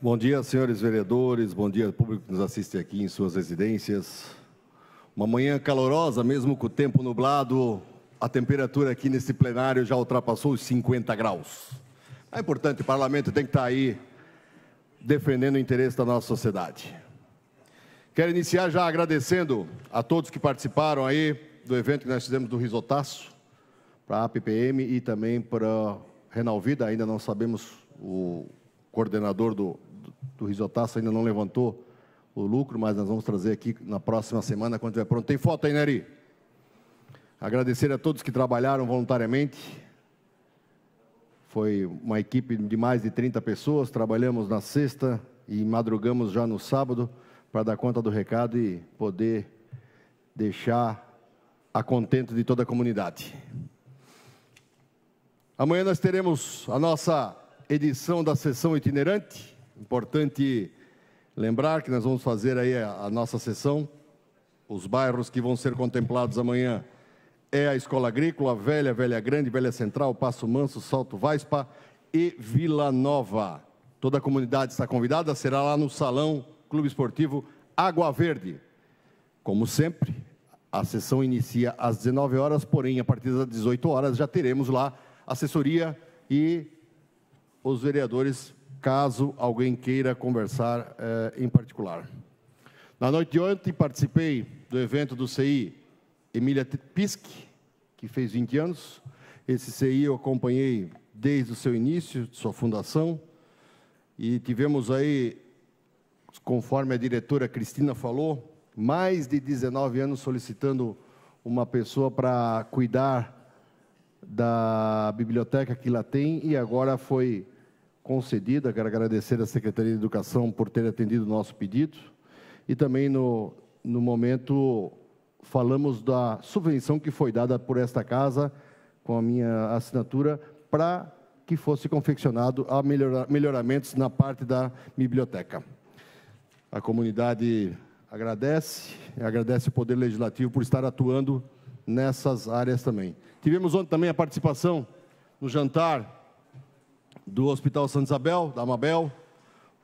Bom dia, senhores vereadores, bom dia, público que nos assiste aqui em suas residências. Uma manhã calorosa, mesmo com o tempo nublado, a temperatura aqui nesse plenário já ultrapassou os 50 graus. É importante, o parlamento tem que estar tá aí defendendo o interesse da nossa sociedade. Quero iniciar já agradecendo a todos que participaram aí do evento que nós fizemos do Risotaço, para a APPM e também para a Renalvida, ainda não sabemos o coordenador do, do Risotaço ainda não levantou o lucro, mas nós vamos trazer aqui na próxima semana, quando estiver pronto. Tem foto aí, Neri? Agradecer a todos que trabalharam voluntariamente. Foi uma equipe de mais de 30 pessoas. Trabalhamos na sexta e madrugamos já no sábado para dar conta do recado e poder deixar a contento de toda a comunidade. Amanhã nós teremos a nossa edição da sessão itinerante. Importante lembrar que nós vamos fazer aí a, a nossa sessão. Os bairros que vão ser contemplados amanhã é a Escola Agrícola, Velha, Velha Grande, Velha Central, Passo Manso, Salto Vaispa e Vila Nova. Toda a comunidade está convidada, será lá no Salão Clube Esportivo Água Verde. Como sempre, a sessão inicia às 19 horas, porém, a partir das 18 horas já teremos lá assessoria e os vereadores caso alguém queira conversar eh, em particular. Na noite de ontem, participei do evento do CI Emília Pisk, que fez 20 anos. Esse CI eu acompanhei desde o seu início, de sua fundação, e tivemos aí, conforme a diretora Cristina falou, mais de 19 anos solicitando uma pessoa para cuidar da biblioteca que lá tem, e agora foi concedida. Quero agradecer à Secretaria de Educação por ter atendido o nosso pedido. E também, no, no momento, falamos da subvenção que foi dada por esta casa, com a minha assinatura, para que fosse confeccionado a melhora, melhoramentos na parte da biblioteca. A comunidade agradece, agradece o Poder Legislativo por estar atuando nessas áreas também. Tivemos ontem também a participação no jantar do Hospital Santa Isabel, da Amabel,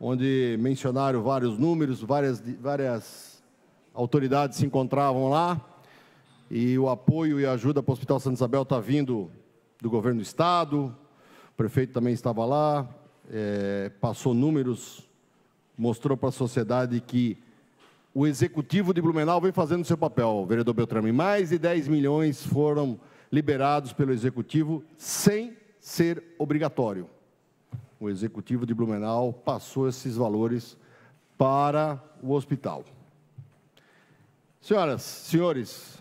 onde mencionaram vários números, várias, várias autoridades se encontravam lá, e o apoio e ajuda para o Hospital Santa Isabel está vindo do governo do Estado, o prefeito também estava lá, é, passou números, mostrou para a sociedade que o executivo de Blumenau vem fazendo seu papel, vereador Beltrame. Mais de 10 milhões foram liberados pelo executivo sem ser obrigatório o executivo de Blumenau passou esses valores para o hospital. Senhoras, senhores,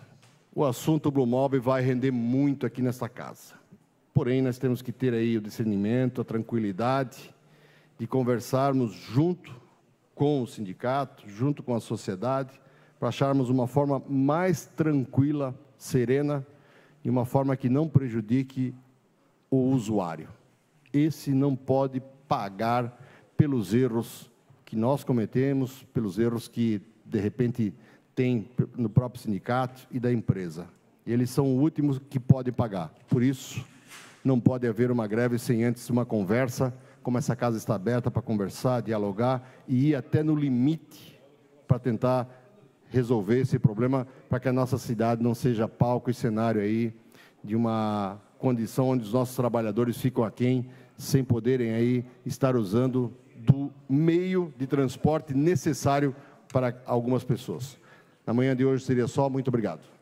o assunto Blumob vai render muito aqui nesta casa. Porém, nós temos que ter aí o discernimento, a tranquilidade de conversarmos junto com o sindicato, junto com a sociedade, para acharmos uma forma mais tranquila, serena e uma forma que não prejudique o usuário esse não pode pagar pelos erros que nós cometemos, pelos erros que, de repente, tem no próprio sindicato e da empresa. Eles são o últimos que podem pagar. Por isso, não pode haver uma greve sem antes uma conversa, como essa casa está aberta para conversar, dialogar e ir até no limite para tentar resolver esse problema, para que a nossa cidade não seja palco e cenário aí de uma condição onde os nossos trabalhadores ficam aquém sem poderem aí estar usando do meio de transporte necessário para algumas pessoas. Na manhã de hoje seria só. Muito obrigado.